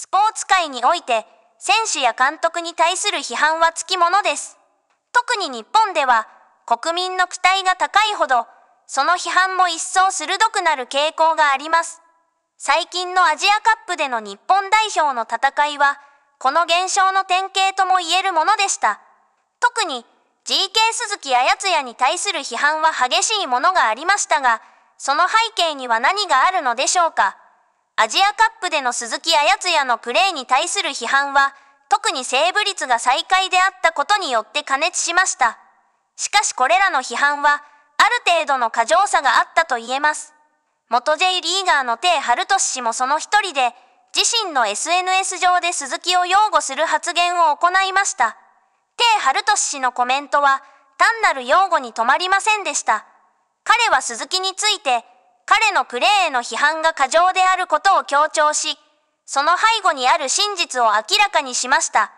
スポーツ界において、選手や監督に対する批判はつきものです。特に日本では、国民の期待が高いほど、その批判も一層鋭くなる傾向があります。最近のアジアカップでの日本代表の戦いは、この現象の典型とも言えるものでした。特に、GK 鈴木彩津つに対する批判は激しいものがありましたが、その背景には何があるのでしょうかアジアカップでの鈴木綾也のプレーに対する批判は、特にセーブ率が最下位であったことによって加熱しました。しかしこれらの批判は、ある程度の過剰さがあったと言えます。元 J リーガーのハルト氏もその一人で、自身の SNS 上で鈴木を擁護する発言を行いました。ハルト氏のコメントは、単なる擁護に止まりませんでした。彼は鈴木について、彼のプレーへの批判が過剰であることを強調し、その背後にある真実を明らかにしました。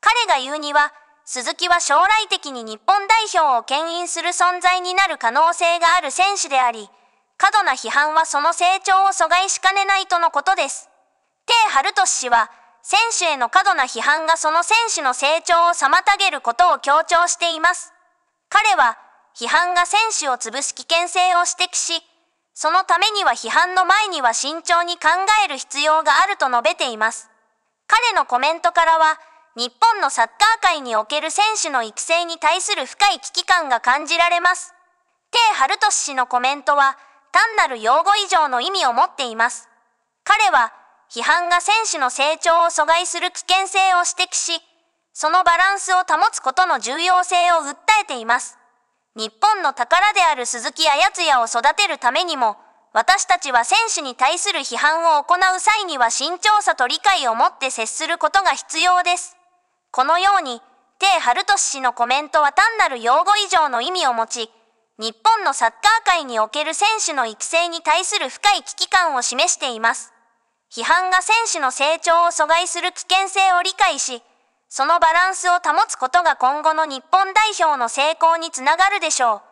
彼が言うには、鈴木は将来的に日本代表を牽引する存在になる可能性がある選手であり、過度な批判はその成長を阻害しかねないとのことです。テイ・ハルト氏は、選手への過度な批判がその選手の成長を妨げることを強調しています。彼は、批判が選手を潰す危険性を指摘し、そのためには批判の前には慎重に考える必要があると述べています。彼のコメントからは、日本のサッカー界における選手の育成に対する深い危機感が感じられます。テイ・ハルト氏のコメントは、単なる用語以上の意味を持っています。彼は、批判が選手の成長を阻害する危険性を指摘し、そのバランスを保つことの重要性を訴えています。日本の宝である鈴木やつやを育てるためにも、私たちは選手に対する批判を行う際には慎重さと理解を持って接することが必要です。このように、テイ・ハルト氏のコメントは単なる用語以上の意味を持ち、日本のサッカー界における選手の育成に対する深い危機感を示しています。批判が選手の成長を阻害する危険性を理解し、そのバランスを保つことが今後の日本代表の成功につながるでしょう。